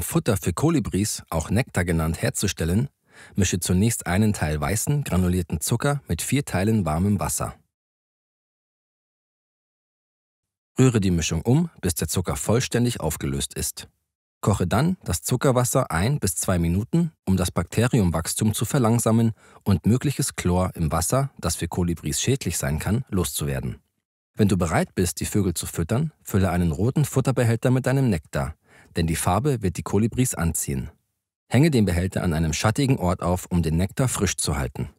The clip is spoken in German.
Um Futter für Kolibris, auch Nektar genannt, herzustellen, mische zunächst einen Teil weißen, granulierten Zucker mit vier Teilen warmem Wasser. Rühre die Mischung um, bis der Zucker vollständig aufgelöst ist. Koche dann das Zuckerwasser ein bis zwei Minuten, um das Bakteriumwachstum zu verlangsamen und mögliches Chlor im Wasser, das für Kolibris schädlich sein kann, loszuwerden. Wenn du bereit bist, die Vögel zu füttern, fülle einen roten Futterbehälter mit deinem Nektar denn die Farbe wird die Kolibris anziehen. Hänge den Behälter an einem schattigen Ort auf, um den Nektar frisch zu halten.